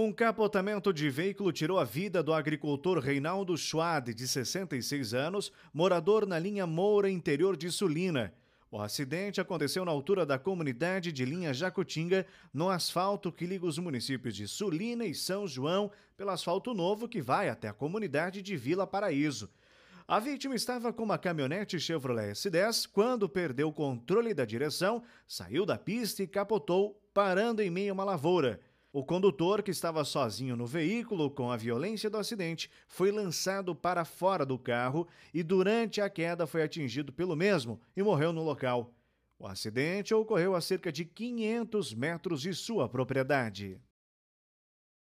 Um capotamento de veículo tirou a vida do agricultor Reinaldo Schwad, de 66 anos, morador na linha Moura, interior de Sulina. O acidente aconteceu na altura da comunidade de Linha Jacutinga, no asfalto que liga os municípios de Sulina e São João, pelo asfalto novo que vai até a comunidade de Vila Paraíso. A vítima estava com uma caminhonete Chevrolet S10 quando perdeu o controle da direção, saiu da pista e capotou, parando em meio a uma lavoura. O condutor, que estava sozinho no veículo com a violência do acidente, foi lançado para fora do carro e, durante a queda, foi atingido pelo mesmo e morreu no local. O acidente ocorreu a cerca de 500 metros de sua propriedade.